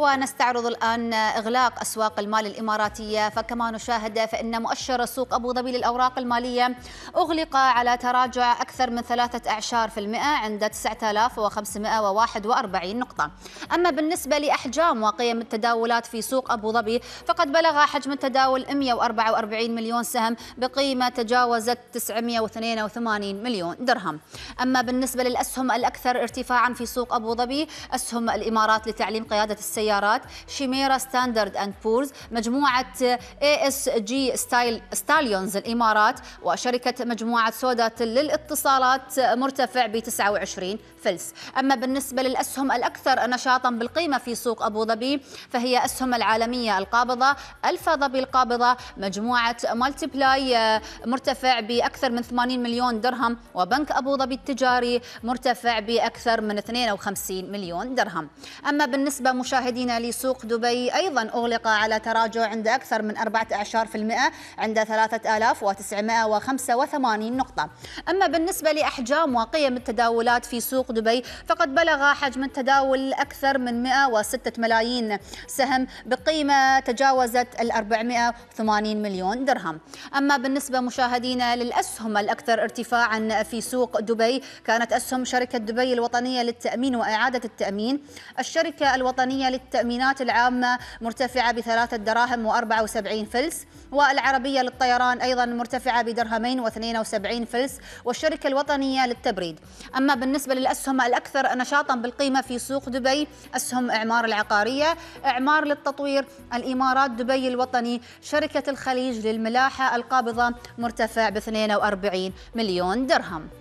ونستعرض الآن إغلاق أسواق المال الإماراتية فكما نشاهد فإن مؤشر سوق أبو ظبي للأوراق المالية أغلق على تراجع أكثر من ثلاثة أعشار في المئة عند 9541 نقطة أما بالنسبة لأحجام وقيم التداولات في سوق أبو ظبي فقد بلغ حجم التداول 144 مليون سهم بقيمة تجاوزت 982 مليون درهم أما بالنسبة للأسهم الأكثر ارتفاعا في سوق أبو ظبي أسهم الإمارات لتعليم قيادة السيارة السيارات شيميرا ستاندرد أند بورز مجموعة اي اس جي ستايل ستاليونز الإمارات وشركة مجموعة سودات للاتصالات مرتفع ب 29 فلس أما بالنسبة للأسهم الأكثر نشاطا بالقيمة في سوق أبو ظبي فهي أسهم العالمية القابضة ألفا ظبي القابضة مجموعة مالتي بلاي مرتفع بأكثر من 80 مليون درهم وبنك أبو ظبي التجاري مرتفع بأكثر من 52 مليون درهم أما بالنسبة مشاهدي المدينة لسوق دبي أيضا أغلق على تراجع عند أكثر من 14% عند 3985 نقطة أما بالنسبة لأحجام وقيم التداولات في سوق دبي فقد بلغ حجم التداول أكثر من 106 ملايين سهم بقيمة تجاوزت ال 480 مليون درهم أما بالنسبة مشاهدينا للأسهم الأكثر ارتفاعا في سوق دبي كانت أسهم شركة دبي الوطنية للتأمين وإعادة التأمين الشركة الوطنية للتأمين التأمينات العامة مرتفعة بثلاثة دراهم و74 فلس والعربية للطيران أيضا مرتفعة بدرهمين و72 فلس والشركة الوطنية للتبريد أما بالنسبة للأسهم الأكثر نشاطا بالقيمة في سوق دبي أسهم إعمار العقارية إعمار للتطوير الإمارات دبي الوطني شركة الخليج للملاحة القابضة مرتفع ب 42 مليون درهم